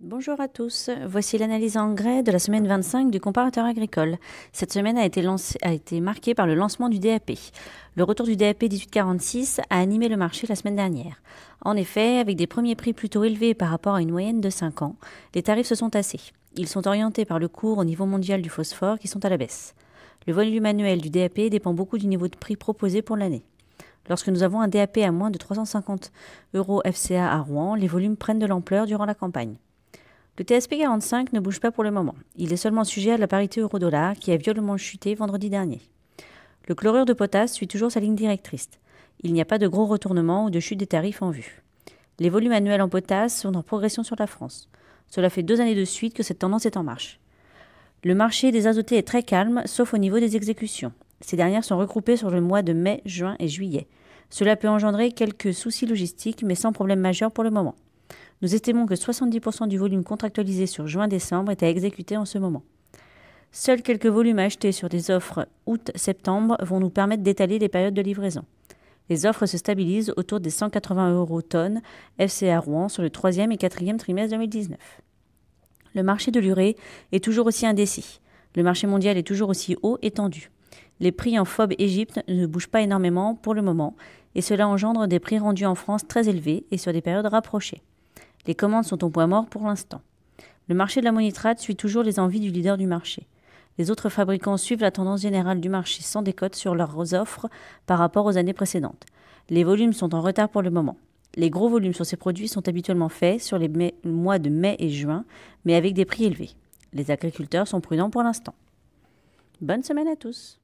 Bonjour à tous. Voici l'analyse en grès de la semaine 25 du comparateur agricole. Cette semaine a été, a été, marquée par le lancement du DAP. Le retour du DAP 1846 a animé le marché la semaine dernière. En effet, avec des premiers prix plutôt élevés par rapport à une moyenne de 5 ans, les tarifs se sont tassés. Ils sont orientés par le cours au niveau mondial du phosphore qui sont à la baisse. Le volume annuel du DAP dépend beaucoup du niveau de prix proposé pour l'année. Lorsque nous avons un DAP à moins de 350 euros FCA à Rouen, les volumes prennent de l'ampleur durant la campagne. Le TSP 45 ne bouge pas pour le moment. Il est seulement sujet à la parité euro-dollar qui a violemment chuté vendredi dernier. Le chlorure de potasse suit toujours sa ligne directrice. Il n'y a pas de gros retournement ou de chute des tarifs en vue. Les volumes annuels en potasse sont en progression sur la France. Cela fait deux années de suite que cette tendance est en marche. Le marché des azotés est très calme, sauf au niveau des exécutions. Ces dernières sont regroupées sur le mois de mai, juin et juillet. Cela peut engendrer quelques soucis logistiques, mais sans problème majeur pour le moment. Nous estimons que 70% du volume contractualisé sur juin-décembre est à exécuter en ce moment. Seuls quelques volumes achetés sur des offres août-septembre vont nous permettre d'étaler les périodes de livraison. Les offres se stabilisent autour des 180 euros tonnes FCA Rouen sur le troisième et quatrième trimestre 2019. Le marché de l'urée est toujours aussi indécis. Le marché mondial est toujours aussi haut et tendu. Les prix en FOB Égypte ne bougent pas énormément pour le moment et cela engendre des prix rendus en France très élevés et sur des périodes rapprochées. Les commandes sont au point mort pour l'instant. Le marché de la l'ammonitrate suit toujours les envies du leader du marché. Les autres fabricants suivent la tendance générale du marché sans décote sur leurs offres par rapport aux années précédentes. Les volumes sont en retard pour le moment. Les gros volumes sur ces produits sont habituellement faits sur les mois de mai et juin, mais avec des prix élevés. Les agriculteurs sont prudents pour l'instant. Bonne semaine à tous